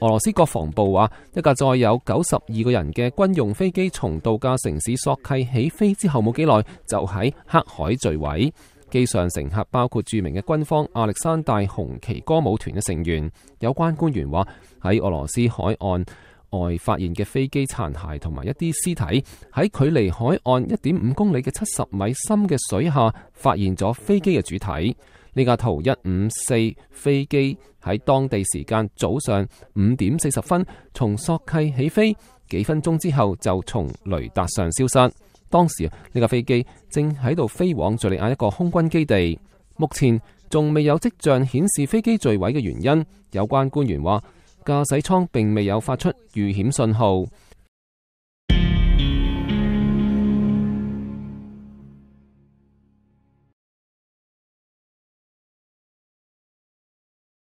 俄罗斯国防部话，一架载有九十二人嘅军用飞机从度假城市索契起飞之后冇几耐就喺黑海坠毁，机上乘客包括著名嘅军方亚历山大红旗歌舞团嘅成员。有关官员话喺俄罗斯海岸。外发现嘅飞机残骸同埋一啲尸体，喺距离海岸一点五公里嘅七十米深嘅水下，发现咗飞机嘅主体。呢架图一五四飞机喺当地时间早上五点四十分从索契起飞，几分钟之后就从雷达上消失。当时呢架飞机正喺度飞往叙利亚一个空军基地。目前仲未有迹象显示飞机坠毁嘅原因。有关官员话。驾驶舱并未有发出遇险信号